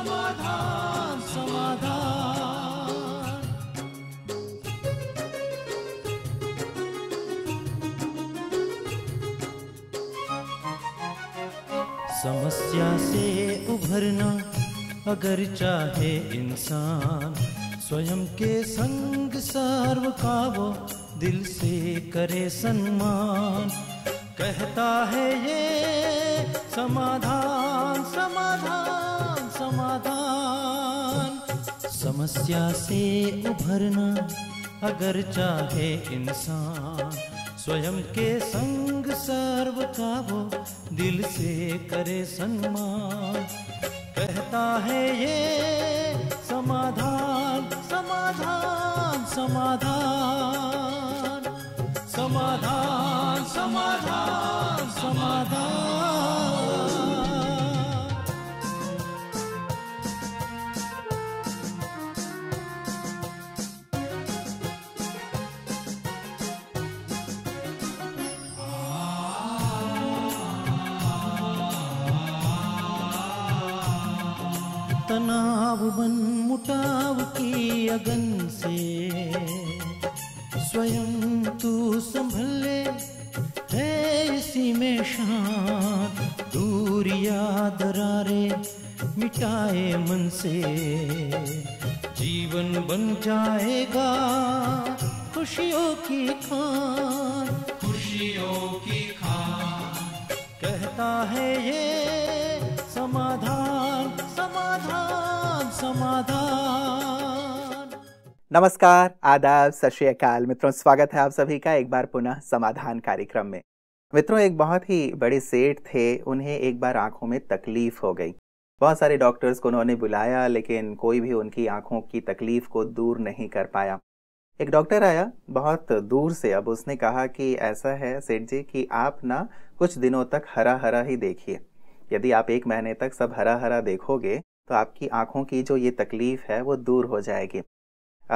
समाधान समाधान समस्या से उभरना अगर चाहे इंसान स्वयं के संग सर्व का वो दिल से करे सम्मान कहता है ये समाधान समाधान समाधान समस्या से उभरना अगर चाहे इंसान स्वयं के संग सर्व का वो दिल से करे सम्मान कहता है ये समाधान समाधान समाधान समाधान समाधान समाधान बन मुटाव की अगन से स्वयं तू संभल ले में शांत दूरिया दरारे मिटाए मन से जीवन बन जाएगा खुशियों की खान खुशियों की खान कहता है ये समाधान समाधान समाधान नमस्कार आदाब सत श्रीकाल मित्रों स्वागत है आप सभी का एक बार पुनः समाधान कार्यक्रम में मित्रों एक बहुत ही बड़े सेठ थे उन्हें एक बार आंखों में तकलीफ हो गई बहुत सारे डॉक्टर्स को उन्होंने बुलाया लेकिन कोई भी उनकी आंखों की तकलीफ को दूर नहीं कर पाया एक डॉक्टर आया बहुत दूर से अब उसने कहा कि ऐसा है सेठ जी कि आप ना कुछ दिनों तक हरा हरा ही देखिए यदि आप एक महीने तक सब हरा हरा देखोगे तो आपकी आँखों की जो ये तकलीफ़ है वो दूर हो जाएगी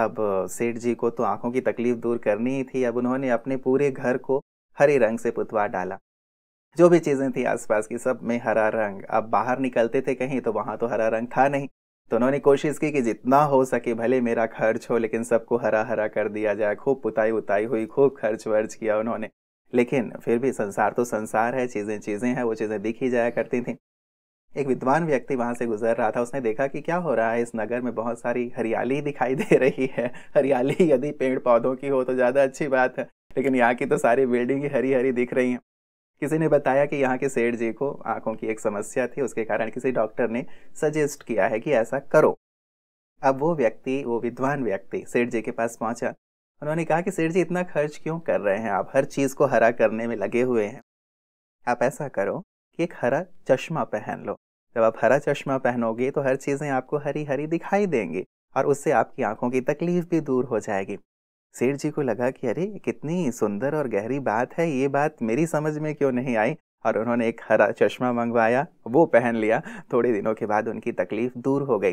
अब सेठ जी को तो आँखों की तकलीफ़ दूर करनी ही थी अब उन्होंने अपने पूरे घर को हरे रंग से पुतवा डाला जो भी चीज़ें थी आसपास की सब में हरा रंग अब बाहर निकलते थे कहीं तो वहाँ तो हरा रंग था नहीं तो उन्होंने कोशिश की कि जितना हो सके भले मेरा खर्च हो लेकिन सबको हरा हरा कर दिया जाए खूब पुताई उताई हुई खूब खर्च वर्च किया उन्होंने लेकिन फिर भी संसार तो संसार है चीज़ें चीज़ें हैं वो चीज़ें दिख ही जाया करती थी एक विद्वान व्यक्ति वहाँ से गुजर रहा था उसने देखा कि क्या हो रहा है इस नगर में बहुत सारी हरियाली दिखाई दे रही है हरियाली यदि पेड़ पौधों की हो तो ज़्यादा अच्छी बात है लेकिन यहाँ की तो सारी बिल्डिंग ही हरी हरी दिख रही हैं किसी ने बताया कि यहाँ के सेठ जी को आंखों की एक समस्या थी उसके कारण किसी डॉक्टर ने सजेस्ट किया है कि ऐसा करो अब वो व्यक्ति वो विद्वान व्यक्ति सेठ जी के पास पहुँचा उन्होंने कहा कि सेठ जी इतना खर्च क्यों कर रहे हैं आप हर चीज़ को हरा करने में लगे हुए हैं आप ऐसा करो कि एक हरा चश्मा पहन लो जब आप हरा चश्मा पहनोगे तो हर चीज़ें आपको हरी हरी दिखाई देंगी और उससे आपकी आंखों की तकलीफ भी दूर हो जाएगी सेठ जी को लगा कि अरे कितनी सुंदर और गहरी बात है ये बात मेरी समझ में क्यों नहीं आई और उन्होंने एक हरा चश्मा मंगवाया वो पहन लिया थोड़े दिनों के बाद उनकी तकलीफ दूर हो गई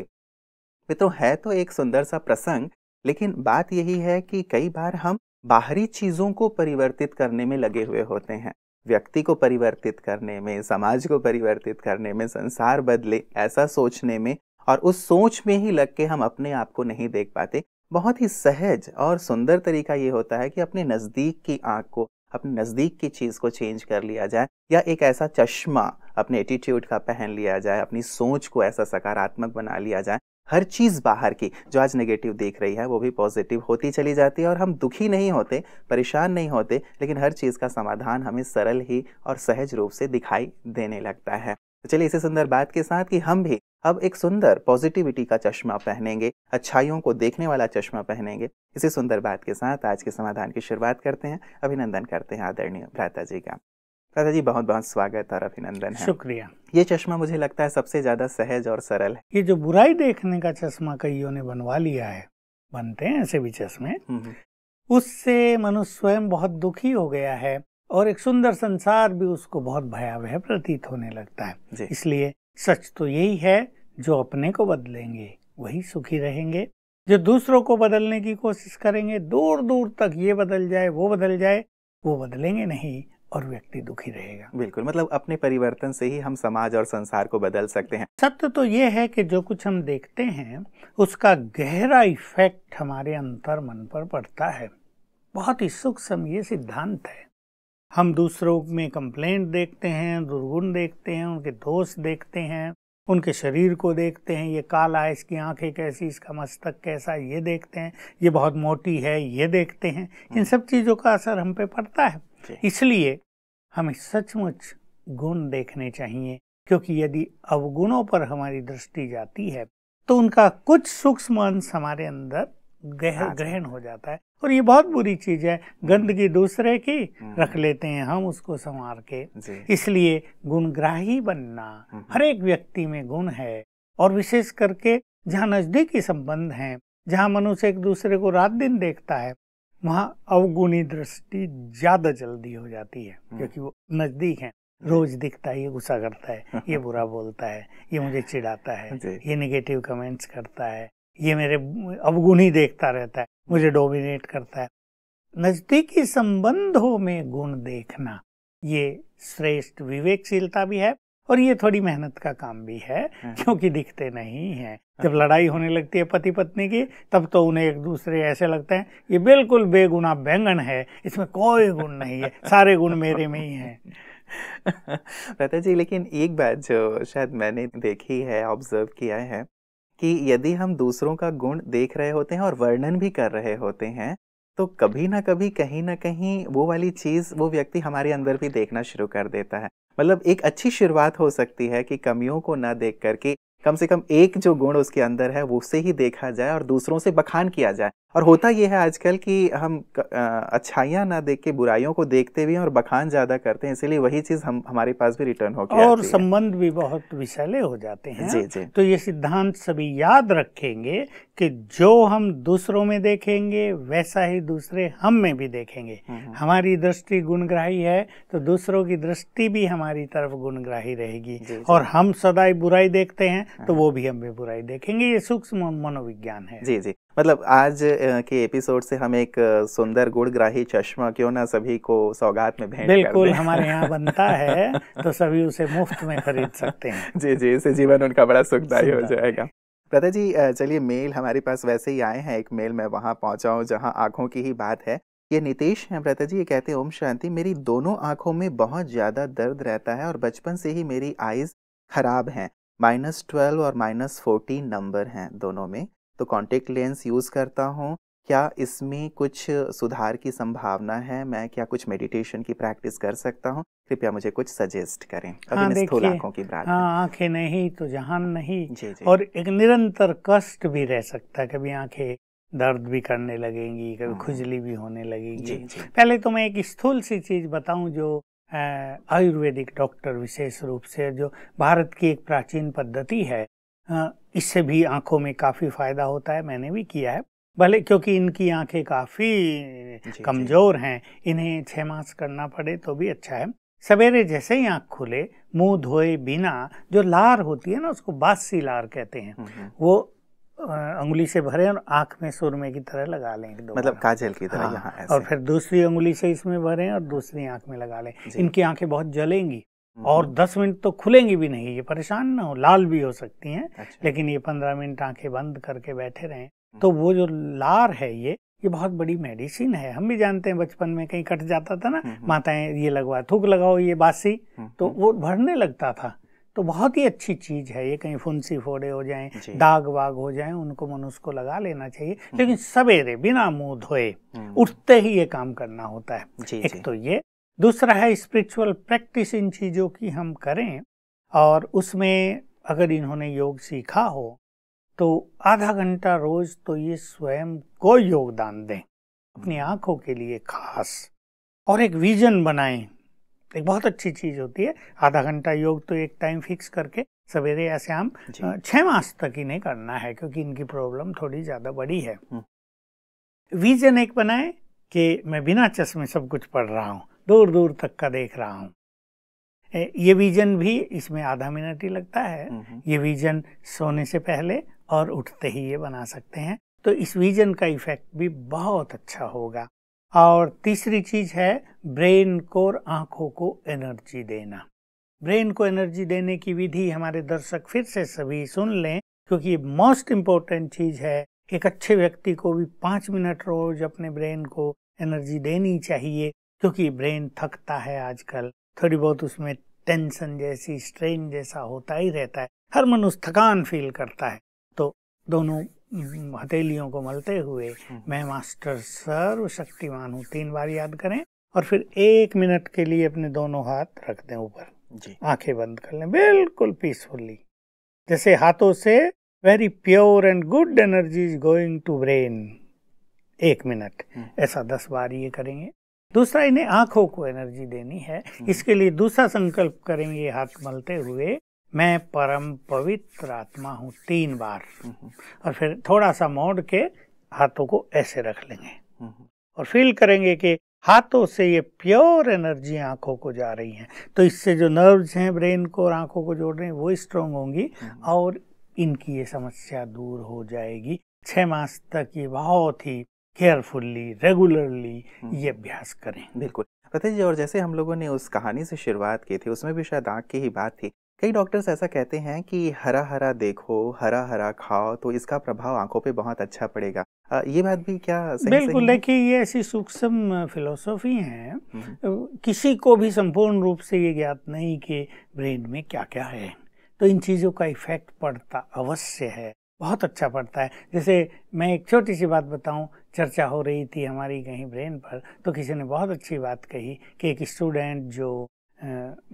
मित्रों है तो एक सुंदर सा प्रसंग लेकिन बात यही है कि कई बार हम बाहरी चीज़ों को परिवर्तित करने में लगे हुए होते हैं व्यक्ति को परिवर्तित करने में समाज को परिवर्तित करने में संसार बदले ऐसा सोचने में और उस सोच में ही लग के हम अपने आप को नहीं देख पाते बहुत ही सहज और सुंदर तरीका ये होता है कि अपने नज़दीक की आँख को अपने नज़दीक की चीज़ को चेंज कर लिया जाए या एक ऐसा चश्मा अपने एटीट्यूड का पहन लिया जाए अपनी सोच को ऐसा सकारात्मक बना लिया जाए हर चीज़ बाहर की जो आज नेगेटिव देख रही है वो भी पॉजिटिव होती चली जाती है और हम दुखी नहीं होते परेशान नहीं होते लेकिन हर चीज़ का समाधान हमें सरल ही और सहज रूप से दिखाई देने लगता है तो चलिए इसी सुंदर बात के साथ कि हम भी अब एक सुंदर पॉजिटिविटी का चश्मा पहनेंगे अच्छाइयों को देखने वाला चश्मा पहनेंगे इसी सुंदर बात के साथ आज के समाधान की शुरुआत करते हैं अभिनंदन करते हैं आदरणीय भ्राता जी का दादा जी बहुत बहुत स्वागत और अभिनंदन है शुक्रिया ये चश्मा मुझे लगता है सबसे ज्यादा सहज और सरल है ये जो बुराई देखने का चश्मा कईयों ने बनवा लिया है बनते हैं ऐसे भी चश्मे हम्म, हम्म। उससे मनुष्य स्वयं बहुत दुखी हो गया है और एक सुंदर संसार भी उसको बहुत भयावह प्रतीत होने लगता है इसलिए सच तो यही है जो अपने को बदलेंगे वही सुखी रहेंगे जो दूसरों को बदलने की कोशिश करेंगे दूर दूर तक ये बदल जाए वो बदल जाए वो बदलेंगे नहीं और व्यक्ति दुखी रहेगा बिल्कुल मतलब अपने परिवर्तन से ही हम समाज और संसार को बदल सकते हैं सत्य तो ये है कि जो कुछ हम देखते हैं उसका गहरा इफेक्ट हमारे अंतर मन पर पड़ता है बहुत ही सूक्ष्म ये सिद्धांत है हम दूसरों में कंप्लेंट देखते हैं दुर्गुण देखते हैं उनके दोष देखते हैं उनके शरीर को देखते हैं ये काला है इसकी आंखें कैसी इसका मस्तक कैसा ये देखते हैं ये बहुत मोटी है ये देखते हैं इन हम्म। सब चीज़ों का असर हम पे पड़ता है इसलिए हमें सचमुच गुण देखने चाहिए क्योंकि यदि अवगुणों पर हमारी दृष्टि जाती है तो उनका कुछ सूक्ष्म अंश हमारे अंदर हाँ ग्रहण हो जाता है और ये बहुत बुरी चीज है हम्म। गंदगी दूसरे की हम्म। रख लेते हैं हम उसको संवार के इसलिए गुणग्राही बनना हम्म। हर एक व्यक्ति में गुण है और विशेष करके जहाँ नजदीकी संबंध है जहाँ मनुष्य एक दूसरे को रात दिन देखता है वहाँ अवगुणी दृष्टि ज्यादा जल्दी हो जाती है हम्म। क्योंकि वो नजदीक है रोज दिखता है ये गुस्सा करता है ये बुरा बोलता है ये मुझे चिढ़ाता है ये निगेटिव कमेंट्स करता है ये मेरे अवगुणी देखता रहता है मुझे डोमिनेट करता है नजदीकी संबंधों में गुण देखना ये श्रेष्ठ विवेकशीलता भी है और ये थोड़ी मेहनत का काम भी है हाँ। क्योंकि दिखते नहीं हैं हाँ। जब लड़ाई होने लगती है पति पत्नी की तब तो उन्हें एक दूसरे ऐसे लगते हैं ये बिल्कुल बेगुना बैंगन है इसमें कोई गुण नहीं है सारे गुण मेरे में ही हैं प्रता जी लेकिन एक बात जो शायद मैंने देखी है ऑब्जर्व किया है कि यदि हम दूसरों का गुण देख रहे होते हैं और वर्णन भी कर रहे होते हैं तो कभी ना कभी कहीं ना कहीं वो वाली चीज़ वो व्यक्ति हमारे अंदर भी देखना शुरू कर देता है मतलब एक अच्छी शुरुआत हो सकती है कि कमियों को ना देख करके कम से कम एक जो गुण उसके अंदर है वो उसे ही देखा जाए और दूसरों से बखान किया जाए और होता यह है आजकल कि हम अच्छाइयाँ ना देख के बुराइयों को देखते भी हैं और बखान ज़्यादा करते हैं इसीलिए वही चीज़ हम हमारे पास भी रिटर्न गया और संबंध भी बहुत विशैले हो जाते हैं जी जी तो ये सिद्धांत सभी याद रखेंगे कि जो हम दूसरों में देखेंगे वैसा ही दूसरे हम में भी देखेंगे हम्म, हम्म। हमारी दृष्टि गुणग्राही है तो दूसरों की दृष्टि भी हमारी तरफ गुणग्राही रहेगी और हम सदाई बुराई देखते हैं तो हाँ। वो भी हम भी बुराई देखेंगे ये सूक्ष्म मनोविज्ञान है जी जी मतलब आज के एपिसोड से हम एक सुंदर गुड़ग्राही चश्मा क्यों ना सभी को सौगात में भेंट बिल्कुल कर हमारे यहाँ बनता है तो सभी उसे मुफ्त में खरीद सकते हैं जी जी इससे जीवन उनका बड़ा सुखदायी हो जाएगा प्रदा जी चलिए मेल हमारे पास वैसे ही आए हैं एक मेल मैं वहाँ पहुँचाऊँ जहाँ आँखों की ही बात है ये नितेश हैं प्रता जी ये कहते हैं ओम शांति मेरी दोनों आँखों में बहुत ज़्यादा दर्द रहता है और बचपन से ही मेरी आइज़ खराब हैं माइनस ट्वेल्व और माइनस फोर्टीन नंबर हैं दोनों में तो कॉन्टेक्ट लेंस यूज़ करता हूँ क्या इसमें कुछ सुधार की संभावना है मैं क्या कुछ मेडिटेशन की प्रैक्टिस कर सकता हूँ कृपया मुझे कुछ सजेस्ट करें हाँ, स्थूल की ब्रात हाँ आंखें नहीं तो जहान नहीं जी, जी. और एक निरंतर कष्ट भी रह सकता है कभी आंखें दर्द भी करने लगेंगी कभी हाँ. खुजली भी होने लगेगी जी, जी. पहले तो मैं एक स्थूल सी चीज बताऊं जो आयुर्वेदिक डॉक्टर विशेष रूप से जो भारत की एक प्राचीन पद्धति है इससे भी आंखों में काफ़ी फ़ायदा होता है मैंने भी किया है भले क्योंकि इनकी आंखें काफ़ी कमज़ोर हैं इन्हें छह मास करना पड़े तो भी अच्छा है सवेरे जैसे ही आंख खुले मुंह धोए बिना जो लार होती है ना उसको बासी लार कहते हैं हम्म, हम्म। वो अंगुली से भरे और आंख में सुरमे की तरह लगा लें दो मतलब काजल की तरह हाँ, ऐसे। और फिर दूसरी अंगुली से इसमें भरें और दूसरी आंख में लगा लें इनकी आंखें बहुत जलेंगी और हम्म। दस मिनट तो खुलेंगी भी नहीं ये परेशान ना हो लाल भी हो सकती हैं अच्छा। लेकिन ये पंद्रह मिनट आंखें बंद करके बैठे रहें हम्म। तो वो जो लार है ये ये बहुत बड़ी मेडिसिन है हम भी जानते हैं बचपन में कहीं कट जाता था ना हम्म, माताएं ये लगवा थूक लगाओ ये बासी तो वो भरने लगता था तो बहुत ही अच्छी चीज है ये कहीं फुंसी फोड़े हो जाएं दाग वाग हो जाएं उनको मनुष्य को लगा लेना चाहिए लेकिन सवेरे बिना मुंह धोए उठते ही ये काम करना होता है एक तो ये दूसरा है स्पिरिचुअल प्रैक्टिस इन चीज़ों की हम करें और उसमें अगर इन्होंने योग सीखा हो तो आधा घंटा रोज तो ये स्वयं को योगदान दें अपनी आंखों के लिए खास और एक विजन बनाएं एक बहुत अच्छी चीज होती है आधा घंटा योग तो एक टाइम फिक्स करके सवेरे या शाम छह मास तक ही नहीं करना है क्योंकि इनकी प्रॉब्लम थोड़ी ज्यादा बड़ी है विजन हम्म। एक बनाए कि मैं बिना चश्मे सब कुछ पढ़ रहा हूँ दूर दूर तक का देख रहा हूँ ये विजन भी इसमें आधा मिनट ही लगता है ये विजन सोने से पहले और उठते ही ये बना सकते हैं तो इस विजन का इफेक्ट भी बहुत अच्छा होगा और तीसरी चीज है ब्रेन को और आंखों को एनर्जी देना ब्रेन को एनर्जी देने की विधि हमारे दर्शक फिर से सभी सुन लें क्योंकि ये मोस्ट इम्पोर्टेंट चीज है एक अच्छे व्यक्ति को भी पांच मिनट रोज अपने ब्रेन को एनर्जी देनी चाहिए क्योंकि ब्रेन थकता है आजकल थोड़ी बहुत उसमें टेंशन जैसी स्ट्रेन जैसा होता ही रहता है हर मनुष्य थकान फील करता है तो दोनों हथेलियों को मलते हुए हम्म। मैं मास्टर सर्वशक्तिमान हूँ तीन बार याद करें और फिर एक मिनट के लिए अपने दोनों हाथ रख दें ऊपर आंखें बंद कर लें बिल्कुल पीसफुली जैसे हाथों से very pure and good energy is going to brain एक मिनट हम्म। ऐसा दस बार ये करेंगे दूसरा इन्हें आंखों को एनर्जी देनी है हम्म। इसके लिए दूसरा संकल्प करेंगे हाथ मलते हुए मैं परम पवित्र आत्मा हूँ तीन बार हम्म। और फिर थोड़ा सा मोड़ के हाथों को ऐसे रख लेंगे हम्म। और फील करेंगे कि हाथों से ये प्योर एनर्जी आंखों को जा रही है तो इससे जो नर्व्स हैं ब्रेन को और आंखों को जोड़ रहे हैं वो स्ट्रोंग होंगी और इनकी ये समस्या दूर हो जाएगी छः मास तक ये बहुत ही केयरफुल्ली हम्म। रेगुलरली ये अभ्यास करें बिल्कुल पता जी और जैसे हम लोगों ने उस कहानी से शुरुआत की थी उसमें भी शायद आँख की ही बात थी कई डॉक्टर्स ऐसा कहते हैं कि हरा हरा देखो हरा हरा खाओ तो इसका प्रभाव आंखों पे बहुत अच्छा पड़ेगा आ, ये बात भी क्या सही बिल्कुल देखिए ये ऐसी सूक्ष्म फिलोसॉफी है हम्म। किसी को भी संपूर्ण रूप से ये ज्ञात नहीं कि ब्रेन में क्या क्या है तो इन चीज़ों का इफेक्ट पड़ता अवश्य है बहुत अच्छा पड़ता है जैसे मैं एक छोटी सी बात बताऊं चर्चा हो रही थी हमारी कहीं ब्रेन पर तो किसी ने बहुत अच्छी बात कही कि एक स्टूडेंट जो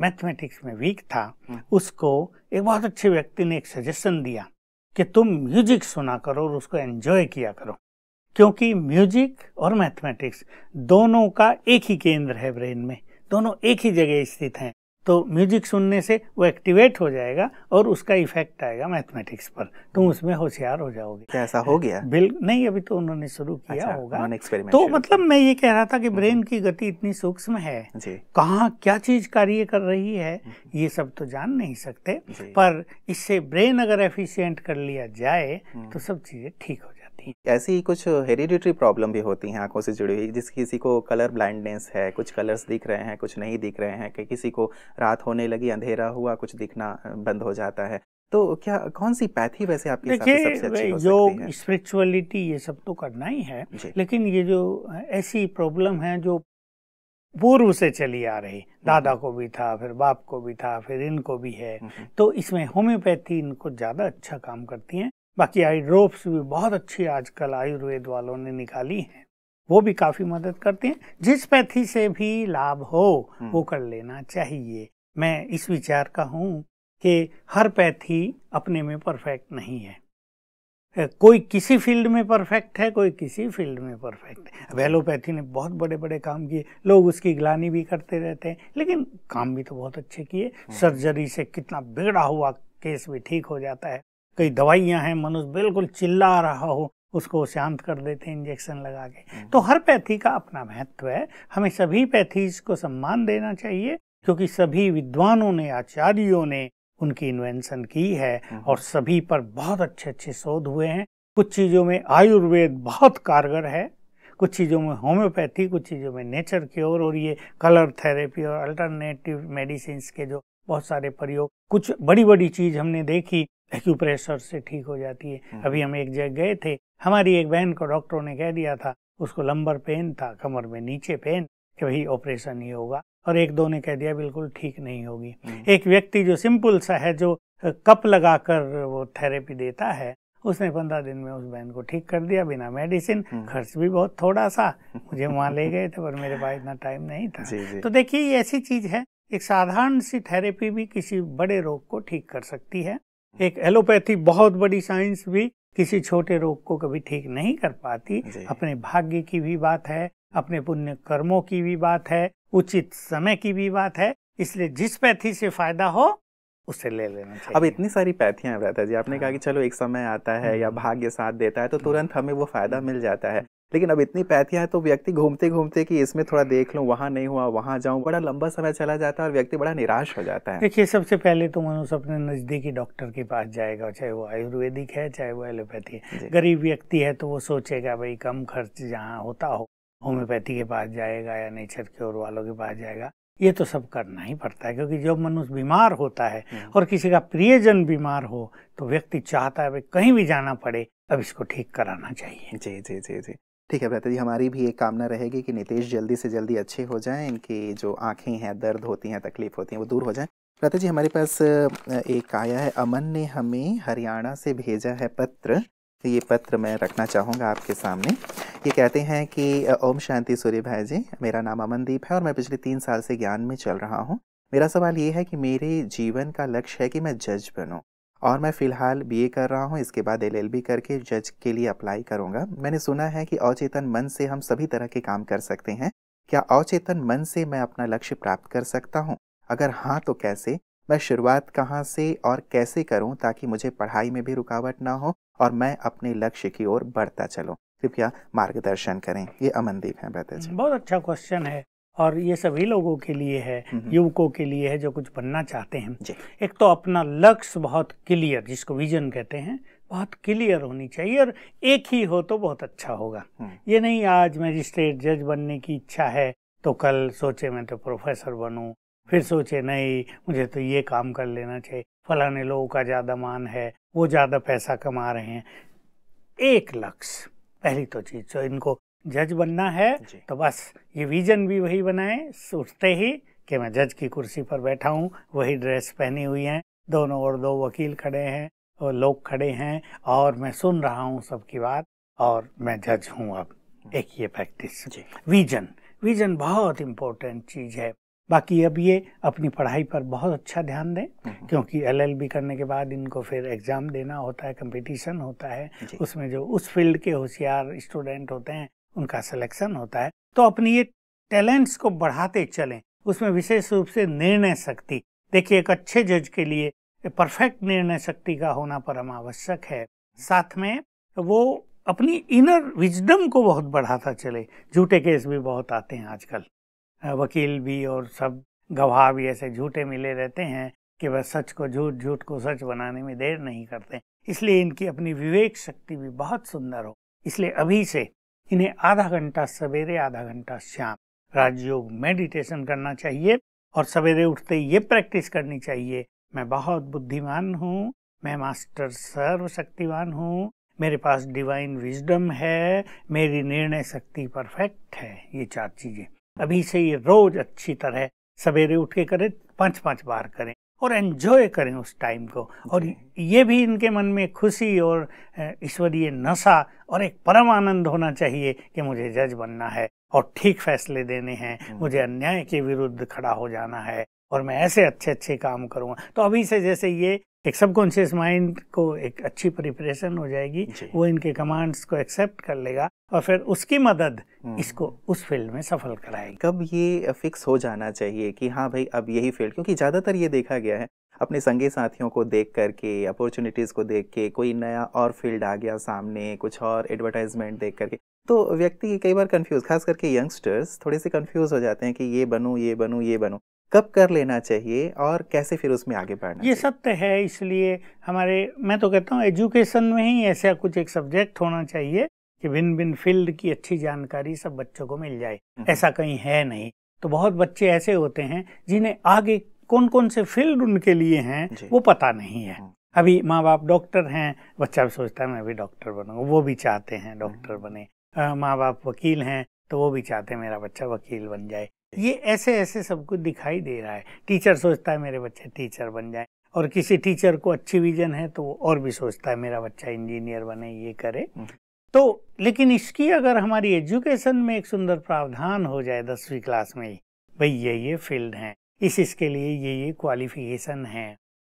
मैथमेटिक्स में वीक था हम्म। उसको एक बहुत अच्छे व्यक्ति ने एक सजेशन दिया कि तुम म्यूजिक सुना करो और उसको एंजॉय किया करो क्योंकि म्यूजिक और मैथमेटिक्स दोनों का एक ही केंद्र है ब्रेन में दोनों एक ही जगह स्थित हैं तो म्यूजिक सुनने से वो एक्टिवेट हो जाएगा और उसका इफेक्ट आएगा मैथमेटिक्स पर तुम हम्म। उसमें होशियार हो जाओगे ऐसा हो गया बिल नहीं अभी तो उन्होंने शुरू किया अच्छा, होगा तो मतलब मैं ये कह रहा था कि ब्रेन हम्म। की गति इतनी सूक्ष्म है कहाँ क्या चीज कार्य कर रही है हम्म। ये सब तो जान नहीं सकते पर इससे ब्रेन अगर एफिशियंट कर लिया जाए तो सब चीजें ठीक हो ऐसी ही कुछ हेरिडिटरी प्रॉब्लम भी होती हैं आंखों से जुड़ी हुई जिस किसी को कलर ब्लाइंडनेस है कुछ कलर्स दिख रहे हैं कुछ नहीं दिख रहे हैं कि किसी को रात होने लगी अंधेरा हुआ कुछ दिखना बंद हो जाता है तो क्या कौन सी पैथी वैसे आपके देखिए सबसे जो स्पिरिचुअलिटी ये सब तो करना ही है लेकिन ये जो ऐसी प्रॉब्लम है जो पूर्व से चली आ रही हम्म, दादा हम्म। को भी था फिर बाप को भी था फिर इनको भी है हम्म, तो इसमें होम्योपैथी इनको ज़्यादा अच्छा काम करती है बाकी आई ड्रॉप्स भी बहुत अच्छी आजकल आयुर्वेद वालों ने निकाली हैं वो भी काफी मदद करते हैं जिस पैथी से भी लाभ हो हम्म। वो कर लेना चाहिए मैं इस विचार का हूँ कि हर पैथी अपने में परफेक्ट नहीं है कोई किसी फील्ड में परफेक्ट है कोई किसी फील्ड में परफेक्ट है अब एलोपैथी ने बहुत बड़े बड़े काम किए लोग उसकी ग्लानी भी करते रहते हैं लेकिन काम भी तो बहुत अच्छे किए हम्म। सर्जरी से कितना बिगड़ा हुआ केस भी ठीक हो जाता है कई दवाइयाँ हैं मनुष्य बिल्कुल चिल्ला रहा हो उसको शांत कर देते हैं इंजेक्शन लगा के हम्म। तो हर पैथी का अपना महत्व है हमें सभी पैथीज को सम्मान देना चाहिए क्योंकि सभी विद्वानों ने आचार्यों ने उनकी इन्वेंशन की है हम्म। और सभी पर बहुत अच्छे अच्छे शोध हुए हैं कुछ चीज़ों में आयुर्वेद बहुत कारगर है कुछ चीज़ों में होम्योपैथी कुछ चीज़ों में नेचर क्योर और ये कलर थेरेपी और अल्टरनेटिव मेडिसिन के जो बहुत सारे प्रयोग कुछ बड़ी बड़ी चीज़ हमने देखी एक्यूप्रेशर से ठीक हो जाती है हम्म। अभी हम एक जगह गए थे हमारी एक बहन को डॉक्टरों ने कह दिया था उसको लंबर पेन था कमर में नीचे पेन कि भाई ऑपरेशन ही होगा और एक दो ने कह दिया बिल्कुल ठीक नहीं होगी हम्म। एक व्यक्ति जो सिंपल सा है जो कप लगाकर वो थेरेपी देता है उसने पंद्रह दिन में उस बहन को ठीक कर दिया बिना मेडिसिन हम्म। खर्च भी बहुत थोड़ा सा मुझे वहां ले गए थे पर मेरे पास इतना टाइम नहीं था जी, जी। तो देखिए ऐसी चीज है एक साधारण सी थेरेपी भी किसी बड़े रोग को ठीक कर सकती है हम्म। एक एलोपैथी बहुत बड़ी साइंस भी किसी छोटे रोग को कभी ठीक नहीं कर पाती अपने भाग्य की भी बात है अपने पुण्य कर्मों की भी बात है उचित समय की भी बात है इसलिए जिस पैथी से फायदा हो उसे ले लेना चाहिए अब इतनी सारी पैथियां रहता है जी आपने हाँ। कहा कि चलो एक समय आता है या हम्म। भाग्य साथ देता है तो तुरंत हमें वो फायदा हम्म। मिल जाता है लेकिन अब इतनी पैथिया है तो व्यक्ति घूमते घूमते कि इसमें थोड़ा देख लूँ वहाँ नहीं हुआ वहाँ जाऊँ बड़ा लंबा समय चला जाता है और व्यक्ति बड़ा निराश हो जाता है देखिए सबसे पहले तो मनुष्य अपने नज़दीकी डॉक्टर के पास जाएगा चाहे वो आयुर्वेदिक है चाहे वो एलोपैथी है गरीब व्यक्ति है तो वो सोचेगा भाई कम खर्च जहाँ होता हो होम्योपैथी के पास जाएगा या नेचर क्योर वालों के पास जाएगा ये तो सब करना ही पड़ता है क्योंकि जब मनुष्य बीमार होता है हम्म। और किसी का प्रियजन बीमार हो तो व्यक्ति चाहता है भाई कहीं भी जाना पड़े अब इसको ठीक कराना चाहिए जी जी जी जी ठीक है भ्राता जी हमारी भी एक कामना रहेगी कि नितेश जल्दी से जल्दी अच्छे हो जाएं इनकी जो आँखें हैं दर्द होती हैं तकलीफ़ होती हैं वो दूर हो जाएं भ्राता जी हमारे पास एक आया है अमन ने हमें हरियाणा से भेजा है पत्र ये पत्र मैं रखना चाहूँगा आपके सामने ये कहते हैं कि ओम शांति सूर्य भाई जी मेरा नाम अमनदीप है और मैं पिछले तीन साल से ज्ञान में चल रहा हूँ मेरा सवाल ये है कि मेरे जीवन का लक्ष्य है कि मैं जज बनूँ और मैं फ़िलहाल बीए कर रहा हूँ इसके बाद एलएलबी करके जज के लिए अप्लाई करूँगा मैंने सुना है कि अचेतन मन से हम सभी तरह के काम कर सकते हैं क्या अचेतन मन से मैं अपना लक्ष्य प्राप्त कर सकता हूँ अगर हाँ तो कैसे मैं शुरुआत कहाँ से और कैसे करूँ ताकि मुझे पढ़ाई में भी रुकावट ना हो और मैं अपने लक्ष्य की ओर बढ़ता चलूँ कृपया मार्गदर्शन करें ये अमनदीप हैं ब्रदर जी बहुत अच्छा क्वेश्चन है और ये सभी लोगों के लिए है हम्म, हम्म। युवकों के लिए है जो कुछ बनना चाहते हैं एक तो अपना लक्ष्य बहुत क्लियर जिसको विजन कहते हैं बहुत क्लियर होनी चाहिए और एक ही हो तो बहुत अच्छा होगा हम्म। ये नहीं आज मैजिस्ट्रेट जज बनने की इच्छा है तो कल सोचे मैं तो प्रोफेसर बनूं फिर सोचे नहीं मुझे तो ये काम कर लेना चाहिए फलाने लोगों का ज़्यादा मान है वो ज़्यादा पैसा कमा रहे हैं एक लक्ष्य पहली तो चीज़ तो इनको जज बनना है तो बस ये विजन भी वही बनाए सोचते ही कि मैं जज की कुर्सी पर बैठा हूँ वही ड्रेस पहनी हुई है दोनों और दो वकील खड़े हैं और लोग खड़े हैं और मैं सुन रहा हूँ सबकी बात और मैं जज हूँ अब एक ये प्रैक्टिस विजन विजन बहुत इम्पोर्टेंट चीज़ है बाकी अब ये अपनी पढ़ाई पर बहुत अच्छा ध्यान दें हम्म। क्योंकि एलएलबी करने के बाद इनको फिर एग्ज़ाम देना होता है कंपटीशन होता है उसमें जो उस फील्ड के होशियार स्टूडेंट होते हैं उनका सिलेक्शन होता है तो अपनी ये टैलेंट्स को बढ़ाते चलें उसमें विशेष रूप से निर्णय शक्ति देखिए एक अच्छे जज के लिए परफेक्ट निर्णय शक्ति का होना परम आवश्यक है साथ में वो अपनी इनर विजडम को बहुत बढ़ाता चले झूठे केस भी बहुत आते हैं आजकल वकील भी और सब गवाह भी ऐसे झूठे मिले रहते हैं कि वह सच को झूठ झूठ को सच बनाने में देर नहीं करते इसलिए इनकी अपनी विवेक शक्ति भी बहुत सुंदर हो इसलिए अभी से इन्हें आधा घंटा सवेरे आधा घंटा शाम राजयोग मेडिटेशन करना चाहिए और सवेरे उठते ये प्रैक्टिस करनी चाहिए मैं बहुत बुद्धिमान हूँ मैं मास्टर सर्वशक्तिवान हूँ मेरे पास डिवाइन विजडम है मेरी निर्णय शक्ति परफेक्ट है ये चार चीजें अभी से ये रोज अच्छी तरह सवेरे उठ के करें पांच पांच बार करें और एन्जॉय करें उस टाइम को और ये भी इनके मन में खुशी और ईश्वरीय नशा और एक परम आनंद होना चाहिए कि मुझे जज बनना है और ठीक फैसले देने हैं हम्म। मुझे अन्याय के विरुद्ध खड़ा हो जाना है और मैं ऐसे अच्छे अच्छे काम करूँगा तो अभी से जैसे ये एक सबकॉन्शियस माइंड को एक अच्छी प्रिपरेशन हो जाएगी वो इनके कमांड्स को एक्सेप्ट कर लेगा और फिर उसकी मदद हम्म। इसको उस फील्ड में सफल कराएगी कब ये फिक्स हो जाना चाहिए कि हाँ भाई अब यही फील्ड क्योंकि ज़्यादातर ये देखा गया है अपने संगी साथियों को देख करके अपॉर्चुनिटीज़ को देख के कोई नया और फील्ड आ गया सामने कुछ और एडवर्टाइजमेंट देख करके तो व्यक्ति कई बार कंफ्यूज खास करके यंगस्टर्स थोड़े से कंफ्यूज हो जाते हैं कि ये बनू ये बनू ये बनू कब कर लेना चाहिए और कैसे फिर उसमें आगे बढ़ना ये सत्य तो है इसलिए हमारे मैं तो कहता हूँ एजुकेशन में ही ऐसा कुछ एक सब्जेक्ट होना चाहिए कि भिन्न भिन्न फील्ड की अच्छी जानकारी सब बच्चों को मिल जाए हम्म। ऐसा कहीं है नहीं तो बहुत बच्चे ऐसे होते हैं जिन्हें आगे कौन कौन से फील्ड उनके लिए हैं वो पता नहीं है हम्म। अभी माँ बाप डॉक्टर हैं बच्चा भी सोचता है मैं भी डॉक्टर बनूंगा वो भी चाहते हैं डॉक्टर हम्म। बने माँ बाप वकील हैं तो वो भी चाहते हैं मेरा बच्चा वकील बन जाए ये ऐसे ऐसे सब कुछ दिखाई दे रहा है टीचर सोचता है मेरे बच्चे टीचर बन जाए और किसी टीचर को अच्छी विजन है तो वो और भी सोचता है मेरा बच्चा इंजीनियर बने ये करे हम्म। तो लेकिन इसकी अगर हमारी एजुकेशन में एक सुंदर प्रावधान हो जाए दसवीं क्लास में भाई ये ये फील्ड है इस इसके लिए ये ये क्वालिफिकेशन है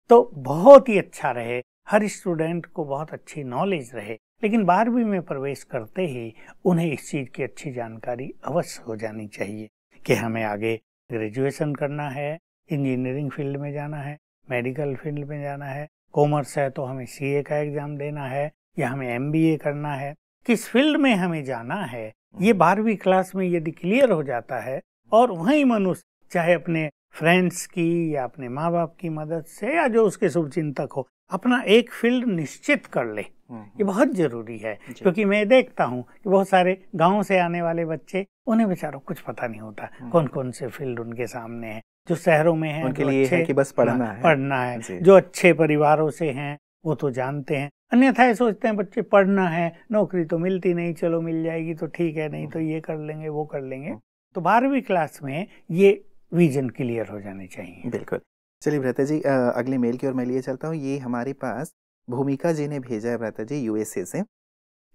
तो बहुत ही अच्छा रहे हर स्टूडेंट को बहुत अच्छी नॉलेज रहे लेकिन बारहवीं में प्रवेश करते ही उन्हें इस चीज़ की अच्छी जानकारी अवश्य हो जानी चाहिए कि हमें आगे ग्रेजुएशन करना है इंजीनियरिंग फील्ड में जाना है मेडिकल फील्ड में जाना है कॉमर्स है तो हमें सी का एग्जाम देना है या हमें एम करना है किस फील्ड में हमें जाना है ये हम्म। बारहवीं क्लास में यदि क्लियर हो जाता है और वही मनुष्य चाहे अपने फ्रेंड्स की या अपने माँ बाप की मदद से या जो उसके शुभ हो अपना एक फील्ड निश्चित कर ले हम्म, ये हम्म। बहुत ज़रूरी है क्योंकि मैं देखता हूँ कि बहुत सारे गाँव से आने वाले बच्चे उन्हें बेचारों कुछ पता नहीं होता हम्म, कौन कौन से फील्ड उनके सामने है जो शहरों में है उनके लिए है कि बस पढ़ना हाँ, है पढ़ना है जो अच्छे परिवारों से हैं वो तो जानते हैं अन्यथा ये सोचते हैं बच्चे पढ़ना है नौकरी तो मिलती नहीं चलो मिल जाएगी तो ठीक है नहीं तो ये कर लेंगे वो कर लेंगे तो बारहवीं क्लास में ये विजन क्लियर हो जाने चाहिए बिल्कुल चलिए भ्राता जी अगले मेल की ओर मैं लिए चलता हूँ ये हमारे पास भूमिका जी ने भेजा है भ्राता जी यूएसए से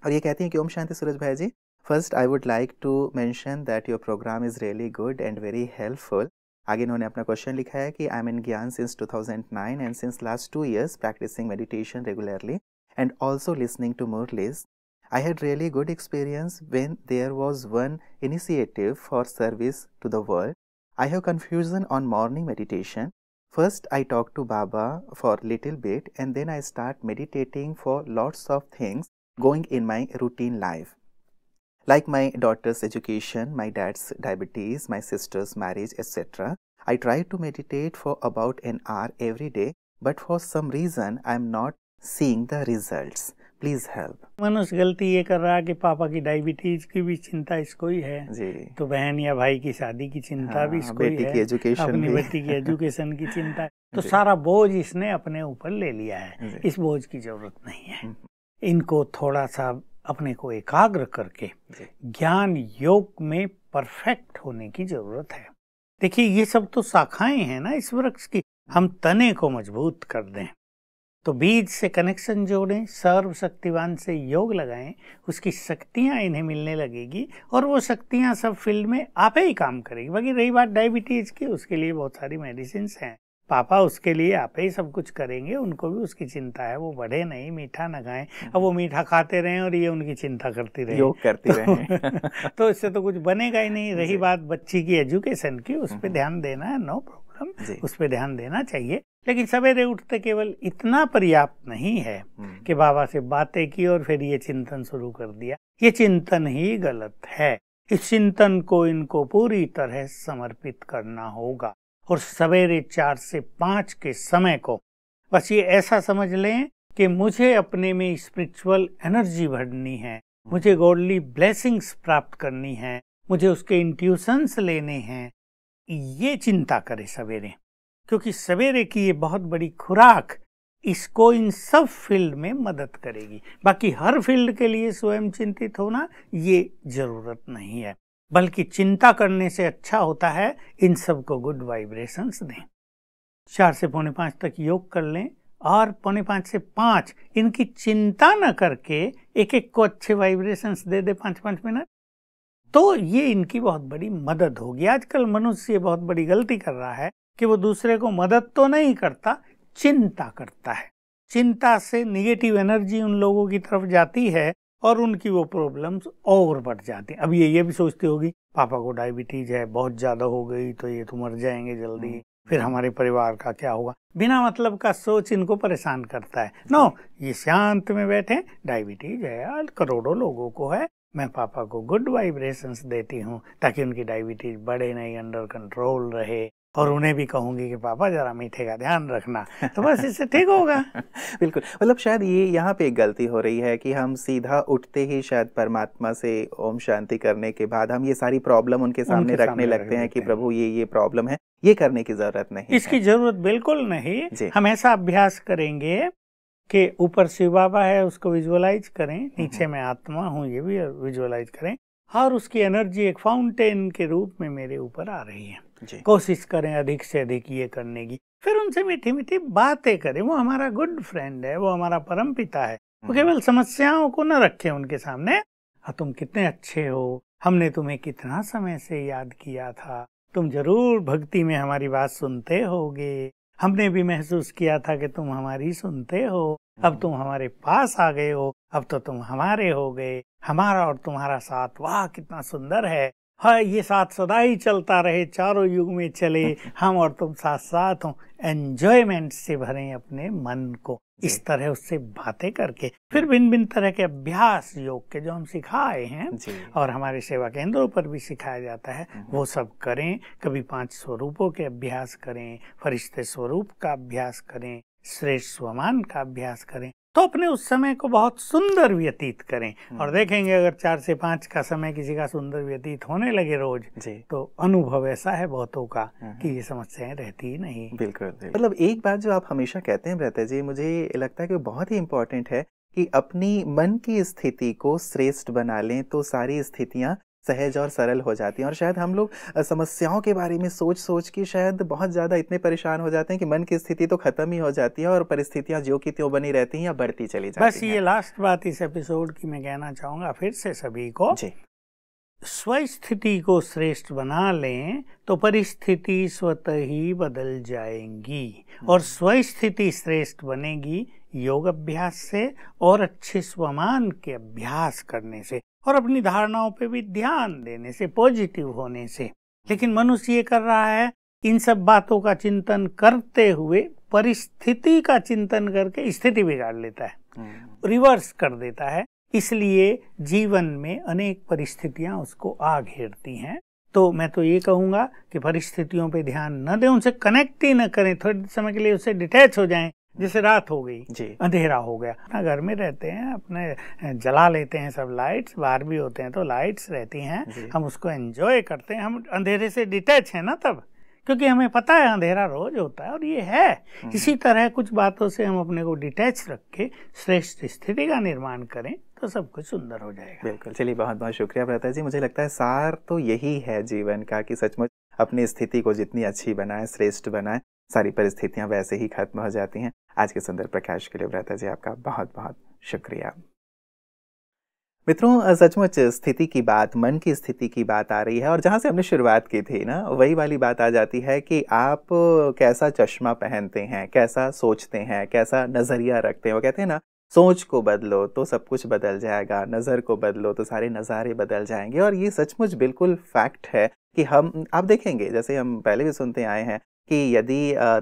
और ये कहती हैं कि ओम शांति सूरज भाई ji first I would like to mention that your programme is really good and very helpful आगे इन्होंने अपना क्वेश्चन लिखा है कि आई एम इन ज्ञान since 2009 and since last two years practising meditation regularly and also listening to more लिस I had really good experience when there was one initiative for service to the world. I have confusion on morning meditation First, I talk to Baba for little bit and then I start meditating for lots of things going in my routine life. Like my daughter's education, my dad's diabetes, my sister's marriage, etc. I try to meditate for about an hour every day, but for some reason I am not seeing the results. Please help मनुष्य गलती ये कर रहा है कि पापा की diabetes की भी चिंता इसको ही है जी तो बहन या भाई की शादी की चिंता हाँ, भी इसको ही है की एजुकेशन अपनी बेटी की एजुकेशन की चिंता तो सारा बोझ इसने अपने ऊपर ले लिया है इस बोझ की जरूरत नहीं है हम्म। इनको थोड़ा सा अपने को एकाग्र करके ज्ञान योग में परफेक्ट होने की जरूरत है देखिए ये सब तो शाखाएं हैं ना इस वृक्ष की हम तने को मजबूत कर दें तो बीज से कनेक्शन जोड़ें सर्वशक्तिवान से योग लगाएं उसकी शक्तियां इन्हें मिलने लगेगी और वो शक्तियां सब फील्ड में आप ही काम करेगी बाकी रही बात डायबिटीज की उसके लिए बहुत सारी मेडिसिन हैं पापा उसके लिए आप ही सब कुछ करेंगे उनको भी उसकी चिंता है वो बढ़े नहीं मीठा न खाएं अब वो मीठा खाते रहें और ये उनकी चिंता करती रहे योग करती तो, रहे तो इससे तो कुछ बनेगा ही नहीं रही बात बच्ची की एजुकेशन की उस पर हम्म। ध्यान देना है नो प्रॉब्लम कम उस पर ध्यान देना चाहिए लेकिन सवेरे उठते केवल इतना पर्याप्त नहीं है हम्म। कि बाबा से बातें की और फिर ये चिंतन शुरू कर दिया ये चिंतन ही गलत है इस चिंतन को इनको पूरी तरह समर्पित करना होगा और सवेरे चार से पांच के समय को बस ये ऐसा समझ लें कि मुझे अपने में स्पिरिचुअल एनर्जी भरनी है हम्म। मुझे गॉडली ब्लेसिंग्स प्राप्त करनी है मुझे उसके इंट्यूशंस लेने हैं ये चिंता करें सवेरे क्योंकि सवेरे की ये बहुत बड़ी खुराक इसको इन सब फील्ड में मदद करेगी बाकी हर फील्ड के लिए स्वयं चिंतित होना ये जरूरत नहीं है बल्कि चिंता करने से अच्छा होता है इन सब को गुड वाइब्रेशंस दें चार से पौने पांच तक योग कर लें और पौने पांच से पांच इनकी चिंता न करके एक एक को अच्छे वाइब्रेशंस दे दे पांच पांच मिनट तो ये इनकी बहुत बड़ी मदद होगी आजकल मनुष्य ये बहुत बड़ी गलती कर रहा है कि वो दूसरे को मदद तो नहीं करता चिंता करता है चिंता से निगेटिव एनर्जी उन लोगों की तरफ जाती है और उनकी वो प्रॉब्लम्स और बढ़ जाती अब ये ये भी सोचती होगी पापा को डायबिटीज है बहुत ज़्यादा हो गई तो ये तो मर जाएंगे जल्दी हाँ। फिर हमारे परिवार का क्या होगा बिना मतलब का सोच इनको परेशान करता है नो ये शांत में बैठे डायबिटीज है करोड़ों लोगों को है मैं पापा को गुड वाइब्रेशंस देती हूँ ताकि उनकी डायबिटीज बढ़े नहीं अंडर कंट्रोल रहे और उन्हें भी कहूंगी कि पापा जरा मीठे का ध्यान रखना तो बस इससे ठीक होगा बिल्कुल मतलब शायद ये यहाँ पे एक गलती हो रही है कि हम सीधा उठते ही शायद परमात्मा से ओम शांति करने के बाद हम ये सारी प्रॉब्लम उनके सामने उनके रखने सामने लगते, लगते हैं कि प्रभु ये ये प्रॉब्लम है ये करने की जरूरत नहीं इसकी जरूरत बिल्कुल नहीं हम ऐसा अभ्यास करेंगे के ऊपर शिव बाबा है उसको विजुअलाइज करें हम्म। नीचे मैं आत्मा हूँ ये भी विजुअलाइज करें और उसकी एनर्जी एक फाउंटेन के रूप में मेरे ऊपर आ रही है कोशिश करें अधिक से अधिक ये करने की फिर उनसे मीठी मीठी बातें करें वो हमारा गुड फ्रेंड है वो हमारा परम पिता है वो हम्म। केवल समस्याओं को न रखे उनके सामने हाँ, तुम कितने अच्छे हो हमने तुम्हें कितना समय से याद किया था तुम जरूर भक्ति में हमारी बात सुनते होगे हमने भी महसूस किया था कि तुम हमारी सुनते हो अब तुम हमारे पास आ गए हो अब तो तुम हमारे हो गए हमारा और तुम्हारा साथ वाह कितना सुंदर है हाँ ये साथ सदा ही चलता रहे चारों युग में चले हम और तुम साथ साथ हो एंजॉयमेंट से भरें अपने मन को इस तरह उससे बातें करके फिर भिन्न भिन्न तरह के अभ्यास योग के जो हम सिखाए हैं और हमारे सेवा केंद्रों पर भी सिखाया जाता है हम्म। वो सब करें कभी पांच स्वरूपों के अभ्यास करें फरिश्ते स्वरूप का अभ्यास करें श्रेष्ठ स्वमान का अभ्यास करें तो अपने उस समय को बहुत सुंदर व्यतीत करें हम्म। और देखेंगे अगर चार से पांच का समय किसी का सुंदर व्यतीत होने लगे रोज तो अनुभव ऐसा है बहुतों का हम्म, कि हम्म। ये समस्याएं रहती ही नहीं बिल्कुल मतलब एक बात जो आप हमेशा कहते हैं ब्रता जी मुझे लगता है कि बहुत ही इम्पोर्टेंट है कि अपनी मन की स्थिति को श्रेष्ठ बना लें तो सारी स्थितियां सहज और सरल हो जाती हैं और शायद हम लोग समस्याओं के बारे में सोच सोच के शायद बहुत ज़्यादा इतने परेशान हो जाते हैं कि मन की स्थिति तो खत्म ही हो जाती है और परिस्थितियाँ जो की त्यों बनी रहती हैं या बढ़ती चली जाती बस ये लास्ट बात इस एपिसोड की मैं कहना चाहूँगा फिर से सभी को जी स्वस्थिति को श्रेष्ठ बना लें तो परिस्थिति स्वतः ही बदल जाएंगी और हम्म। स्वस्थिति श्रेष्ठ बनेगी योग अभ्यास से और अच्छे स्वमान के अभ्यास करने से और अपनी धारणाओं पे भी ध्यान देने से पॉजिटिव होने से लेकिन मनुष्य ये कर रहा है इन सब बातों का चिंतन करते हुए परिस्थिति का चिंतन करके स्थिति बिगाड़ लेता है रिवर्स हम्म। कर देता है इसलिए जीवन में अनेक परिस्थितियां उसको आ घेरती हैं तो मैं तो ये कहूंगा कि परिस्थितियों पे ध्यान न दें उनसे कनेक्ट ही न करें थोड़े समय के लिए उससे डिटैच हो जाएं जैसे रात हो गई जी अंधेरा हो गया अपना घर में रहते हैं अपने जला लेते हैं सब लाइट्स बाहर भी होते हैं तो लाइट्स रहती हैं हम उसको एंजॉय करते हैं हम अंधेरे से डिटैच हैं ना तब क्योंकि हमें पता है अंधेरा रोज होता है और ये है हम्म। इसी तरह कुछ बातों से हम अपने को डिटैच रख के श्रेष्ठ स्थिति का निर्माण करें तो सब कुछ सुंदर हो जाएगा बिल्कुल चलिए बहुत बहुत शुक्रिया प्रता जी मुझे लगता है सार तो यही है जीवन का कि सचमुच अपनी स्थिति को जितनी अच्छी बनाए श्रेष्ठ बनाए सारी परिस्थितियाँ वैसे ही खत्म हो जाती हैं आज के सुंदर प्रकाश के लिए व्रता जी आपका बहुत बहुत शुक्रिया मित्रों सचमुच स्थिति की बात मन की स्थिति की बात आ रही है और जहाँ से हमने शुरुआत की थी ना वही वाली बात आ जाती है कि आप कैसा चश्मा पहनते हैं कैसा सोचते हैं कैसा नज़रिया रखते हैं वो कहते हैं ना सोच को बदलो तो सब कुछ बदल जाएगा नज़र को बदलो तो सारे नज़ारे बदल जाएंगे और ये सचमुच बिल्कुल फैक्ट है कि हम आप देखेंगे जैसे हम पहले भी सुनते आए हैं कि यदि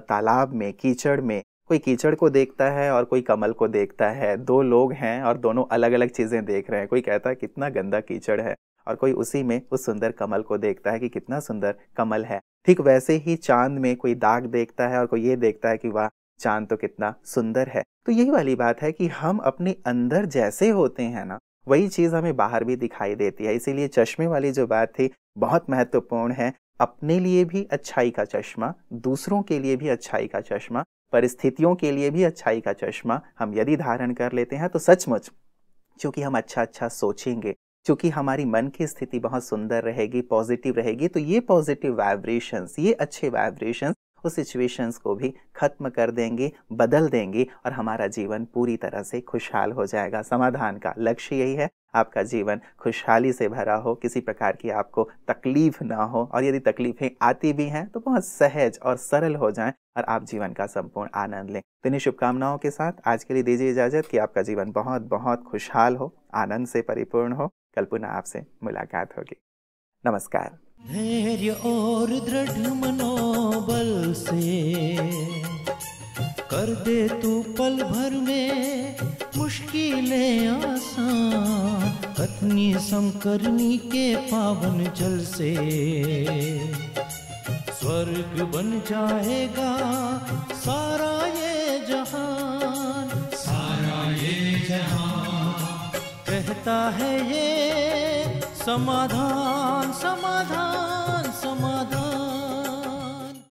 तालाब में कीचड़ में कोई कीचड़ को देखता है और कोई कमल को देखता है दो लोग हैं और दोनों अलग अलग चीज़ें देख रहे हैं कोई कहता है कितना गंदा कीचड़ है और कोई उसी में उस सुंदर कमल को देखता है कि कितना सुंदर कमल है ठीक वैसे ही चांद में कोई दाग देखता है और कोई ये देखता है कि वाह चांद तो कितना सुंदर है तो यही वाली बात है कि हम अपने अंदर जैसे होते हैं ना वही चीज़ हमें बाहर भी दिखाई देती है इसीलिए चश्मे वाली जो बात थी बहुत महत्वपूर्ण है अपने लिए भी अच्छाई का चश्मा दूसरों के लिए भी अच्छाई का चश्मा परिस्थितियों के लिए भी अच्छाई का चश्मा हम यदि धारण कर लेते हैं तो सचमुच क्योंकि हम अच्छा अच्छा सोचेंगे क्योंकि हमारी मन की स्थिति बहुत सुंदर रहेगी पॉजिटिव रहेगी तो ये पॉजिटिव वाइब्रेशंस ये अच्छे वाइब्रेशंस उस सिचुएशंस को भी ख़त्म कर देंगी बदल देंगी और हमारा जीवन पूरी तरह से खुशहाल हो जाएगा समाधान का लक्ष्य यही है आपका जीवन खुशहाली से भरा हो किसी प्रकार की आपको तकलीफ ना हो और यदि तकलीफें आती भी हैं तो बहुत सहज और सरल हो जाएं और आप जीवन का संपूर्ण आनंद लें तो इन्हीं शुभकामनाओं के साथ आज के लिए दीजिए इजाज़त कि आपका जीवन बहुत बहुत खुशहाल हो आनंद से परिपूर्ण हो कल पुनः आपसे मुलाकात होगी नमस्कार धैर्य और दृढ़ मनोबल से कर दे तू पल भर में मुश्किलें आसान पत्नी समकरणी के पावन जल से स्वर्ग बन जाएगा सारा ये जहान सारा ये जहान कहता है ये समाधान समाधान समाधान